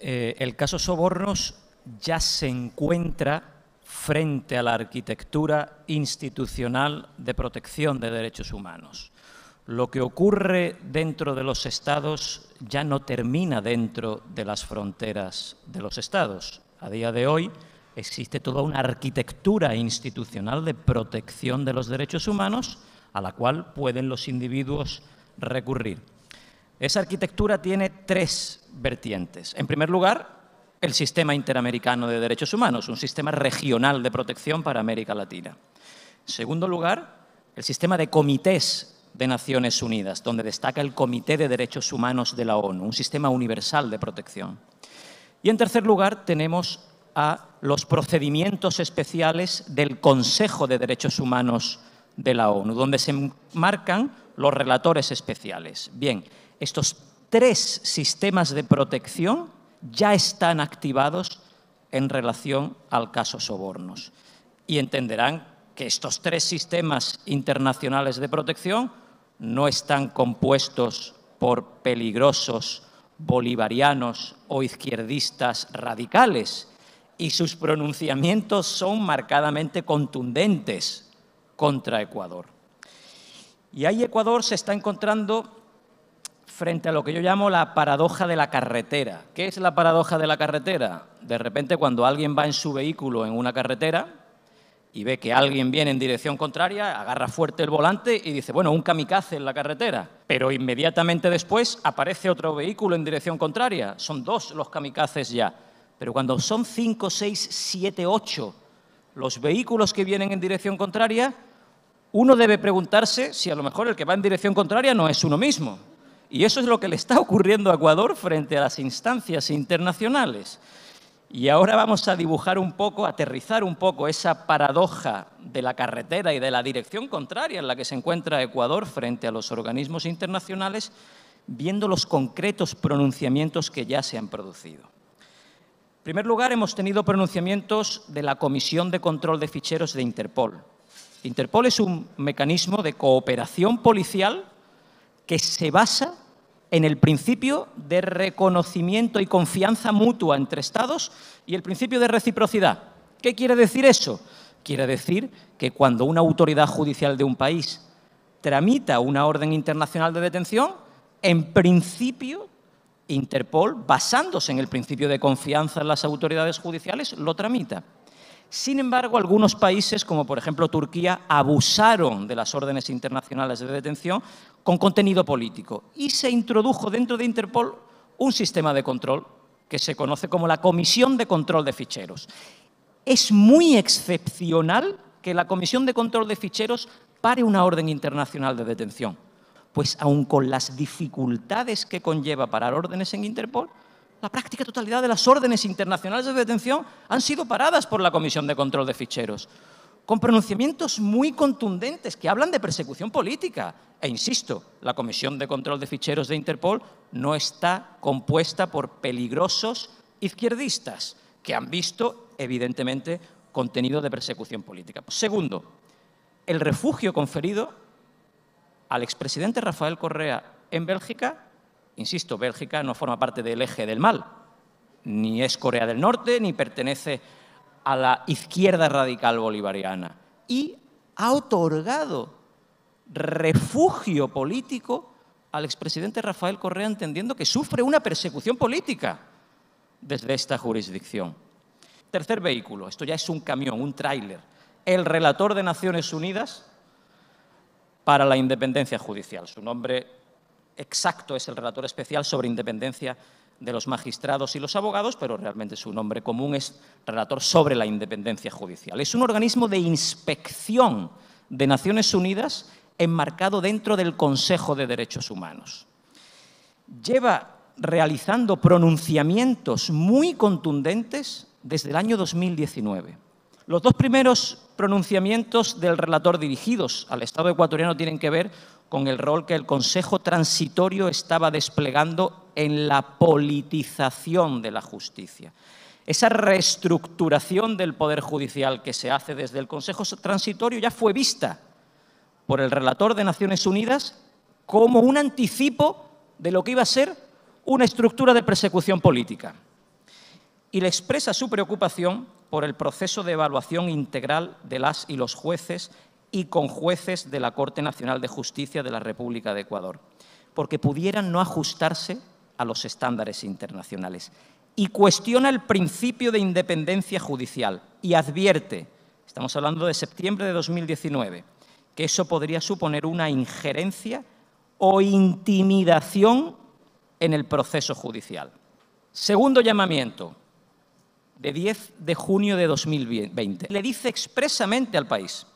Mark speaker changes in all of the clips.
Speaker 1: Eh, el caso Sobornos ya se encuentra frente a la arquitectura institucional de protección de derechos humanos. Lo que ocurre dentro de los estados ya no termina dentro de las fronteras de los estados. A día de hoy existe toda una arquitectura institucional de protección de los derechos humanos a la cual pueden los individuos recurrir. Esa arquitectura tiene tres vertientes. En primer lugar, el sistema interamericano de derechos humanos, un sistema regional de protección para América Latina. En segundo lugar, el sistema de comités de Naciones Unidas, donde destaca el Comité de Derechos Humanos de la ONU, un sistema universal de protección. Y en tercer lugar, tenemos a los procedimientos especiales del Consejo de Derechos Humanos de la ONU, donde se marcan los relatores especiales. Bien, estos tres sistemas de protección ya están activados en relación al caso Sobornos. Y entenderán que estos tres sistemas internacionales de protección no están compuestos por peligrosos bolivarianos o izquierdistas radicales y sus pronunciamientos son marcadamente contundentes contra Ecuador. Y ahí Ecuador se está encontrando frente a lo que yo llamo la paradoja de la carretera. ¿Qué es la paradoja de la carretera? De repente cuando alguien va en su vehículo en una carretera y ve que alguien viene en dirección contraria, agarra fuerte el volante y dice, bueno, un kamikaze en la carretera. Pero inmediatamente después aparece otro vehículo en dirección contraria. Son dos los kamikazes ya. Pero cuando son cinco, seis, siete, ocho los vehículos que vienen en dirección contraria, uno debe preguntarse si a lo mejor el que va en dirección contraria no es uno mismo. Y eso es lo que le está ocurriendo a Ecuador frente a las instancias internacionales. Y ahora vamos a dibujar un poco, aterrizar un poco esa paradoja de la carretera y de la dirección contraria en la que se encuentra Ecuador frente a los organismos internacionales, viendo los concretos pronunciamientos que ya se han producido. En primer lugar, hemos tenido pronunciamientos de la Comisión de Control de Ficheros de Interpol. Interpol es un mecanismo de cooperación policial que se basa en el principio de reconocimiento y confianza mutua entre Estados y el principio de reciprocidad. ¿Qué quiere decir eso? Quiere decir que cuando una autoridad judicial de un país tramita una orden internacional de detención, en principio Interpol, basándose en el principio de confianza en las autoridades judiciales, lo tramita. Sin embargo, algunos países, como por ejemplo Turquía, abusaron de las órdenes internacionales de detención con contenido político y se introdujo dentro de Interpol un sistema de control que se conoce como la Comisión de Control de Ficheros. Es muy excepcional que la Comisión de Control de Ficheros pare una orden internacional de detención, pues aun con las dificultades que conlleva parar órdenes en Interpol, la práctica totalidad de las órdenes internacionales de detención han sido paradas por la Comisión de Control de Ficheros, con pronunciamientos muy contundentes que hablan de persecución política. E insisto, la Comisión de Control de Ficheros de Interpol no está compuesta por peligrosos izquierdistas que han visto, evidentemente, contenido de persecución política. Segundo, el refugio conferido al expresidente Rafael Correa en Bélgica Insisto, Bélgica no forma parte del eje del mal, ni es Corea del Norte, ni pertenece a la izquierda radical bolivariana. Y ha otorgado refugio político al expresidente Rafael Correa entendiendo que sufre una persecución política desde esta jurisdicción. Tercer vehículo, esto ya es un camión, un tráiler. El relator de Naciones Unidas para la independencia judicial. Su nombre exacto es el relator especial sobre independencia de los magistrados y los abogados, pero realmente su nombre común es relator sobre la independencia judicial. Es un organismo de inspección de Naciones Unidas enmarcado dentro del Consejo de Derechos Humanos. Lleva realizando pronunciamientos muy contundentes desde el año 2019. Los dos primeros pronunciamientos del relator dirigidos al Estado ecuatoriano tienen que ver con el rol que el Consejo Transitorio estaba desplegando en la politización de la justicia. Esa reestructuración del Poder Judicial que se hace desde el Consejo Transitorio ya fue vista por el relator de Naciones Unidas como un anticipo de lo que iba a ser una estructura de persecución política. Y le expresa su preocupación por el proceso de evaluación integral de las y los jueces y con jueces de la Corte Nacional de Justicia de la República de Ecuador, porque pudieran no ajustarse a los estándares internacionales. Y cuestiona el principio de independencia judicial y advierte, estamos hablando de septiembre de 2019, que eso podría suponer una injerencia o intimidación en el proceso judicial. Segundo llamamiento, de 10 de junio de 2020. Le dice expresamente al país,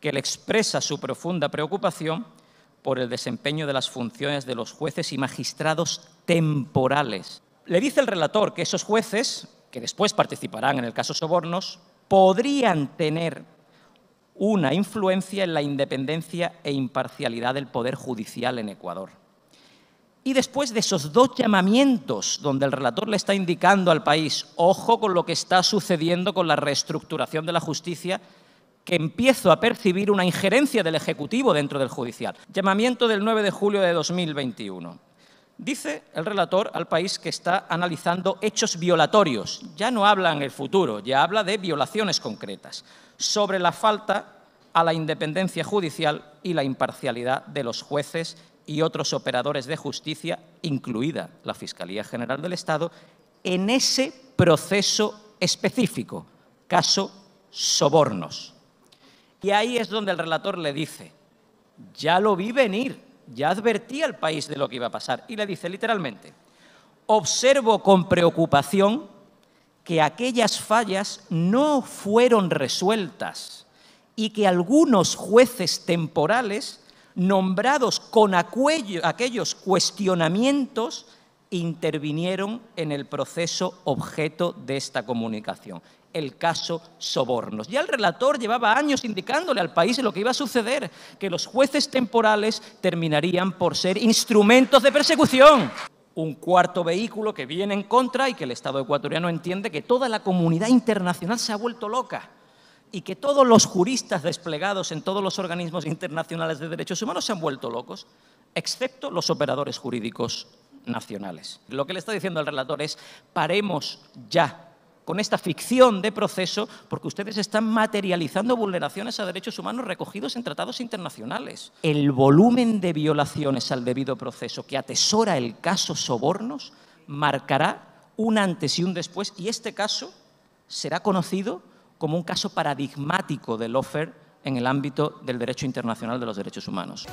Speaker 1: que le expresa su profunda preocupación por el desempeño de las funciones de los jueces y magistrados temporales. Le dice el relator que esos jueces, que después participarán en el caso Sobornos, podrían tener una influencia en la independencia e imparcialidad del Poder Judicial en Ecuador. Y después de esos dos llamamientos donde el relator le está indicando al país, ojo con lo que está sucediendo con la reestructuración de la justicia que empiezo a percibir una injerencia del Ejecutivo dentro del Judicial. Llamamiento del 9 de julio de 2021. Dice el relator al país que está analizando hechos violatorios. Ya no habla en el futuro, ya habla de violaciones concretas. Sobre la falta a la independencia judicial y la imparcialidad de los jueces y otros operadores de justicia, incluida la Fiscalía General del Estado, en ese proceso específico, caso sobornos. Y ahí es donde el relator le dice, ya lo vi venir, ya advertí al país de lo que iba a pasar. Y le dice literalmente, observo con preocupación que aquellas fallas no fueron resueltas y que algunos jueces temporales nombrados con aquellos cuestionamientos intervinieron en el proceso objeto de esta comunicación, el caso Sobornos. Ya el relator llevaba años indicándole al país lo que iba a suceder, que los jueces temporales terminarían por ser instrumentos de persecución. Un cuarto vehículo que viene en contra y que el Estado ecuatoriano entiende que toda la comunidad internacional se ha vuelto loca y que todos los juristas desplegados en todos los organismos internacionales de derechos humanos se han vuelto locos, excepto los operadores jurídicos nacionales. Lo que le está diciendo al relator es, paremos ya con esta ficción de proceso porque ustedes están materializando vulneraciones a derechos humanos recogidos en tratados internacionales. El volumen de violaciones al debido proceso que atesora el caso Sobornos marcará un antes y un después y este caso será conocido como un caso paradigmático del offer en el ámbito del derecho internacional de los derechos humanos.